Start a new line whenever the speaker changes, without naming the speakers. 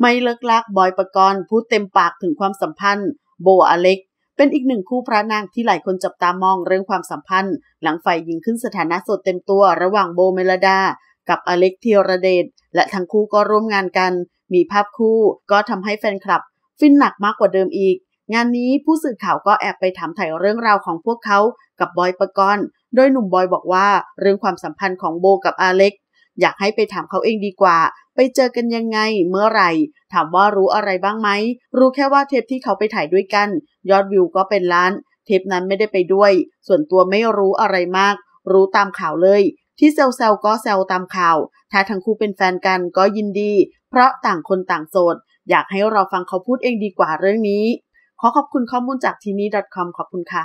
ไม่เลิกลากบอยประกรณ์พูดเต็มปากถึงความสัมพันธ์ โบอเล็ก เป็นอีกหนึ่งคู่พระนางที่หลายคนจับตามองเรื่องความสัมพันธ์ หลังฝ่ายหญิงขึ้นสถานะสดเต็มตัวระหว่างโบเมลดา กับอเล็กเทียรเดช และทั้งคู่ก็ร่วมงานกัน มีภาพคู่ก็ทำให้แฟนคลับ ฟินหนักมากกว่าเดิมอีก งานนี้ผู้สื่อข่าวก็แอบไปถามถ่ายเรื่องราวของพวกเขากับบอยประกรณ์โดยหนุ่มบอยบอกว่าเรื่องความสัมพันธ์ของโบกับอเล็ก อยากให้ไปถามเขาเองดีกว่าไปเจอกันยังไงเมื่อไหร่ ถามว่ารู้อะไรบ้างไหม รู้แค่ว่าเทปที่เขาไปถ่ายด้วยกัน ยอดวิวก็เป็นล้าน เทปนั้นไม่ได้ไปด้วย ส่วนตัวไม่รู้อะไรมาก รู้ตามข่าวเลย ที่เซลเซลก็เซลตามข่าว ถ้าทั้งคู่เป็นแฟนกันก็ยินดี เพราะต่างคนต่างโสด อยากให้เราฟังเขาพูดเองดีกว่าเรื่องนี้ ขอขอบคุณข้อมูลจากทีนี้ .com ขอบคุณค่ะ